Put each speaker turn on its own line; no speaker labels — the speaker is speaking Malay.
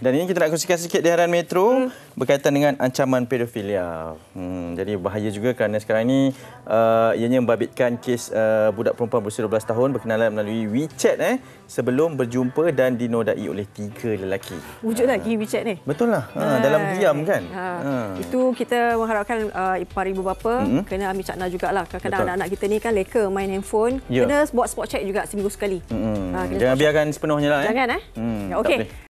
Dan ini kita nak kongsikan sikit di harian Metro hmm. berkaitan dengan ancaman pedofilia. Hmm, jadi bahaya juga kerana sekarang ini uh, ianya membabitkan kes uh, budak perempuan berusia 12 tahun berkenalan melalui WeChat eh sebelum berjumpa dan dinodai oleh tiga lelaki.
Wujud uh, lagi WeChat ni?
Betul lah. Ha, ha. Dalam diam kan?
Ha. Ha. Itu kita mengharapkan uh, para ibu bapa hmm. kena ambil cakna jugalah. Kadang-kadang anak-anak kita ni kan leka main handphone. Yeah. Kena buat spot check juga seminggu sekali.
Hmm. Ha, Jangan biarkan sepenuhnya lah. Eh. Jangan eh. eh? Hmm, ya, Okey.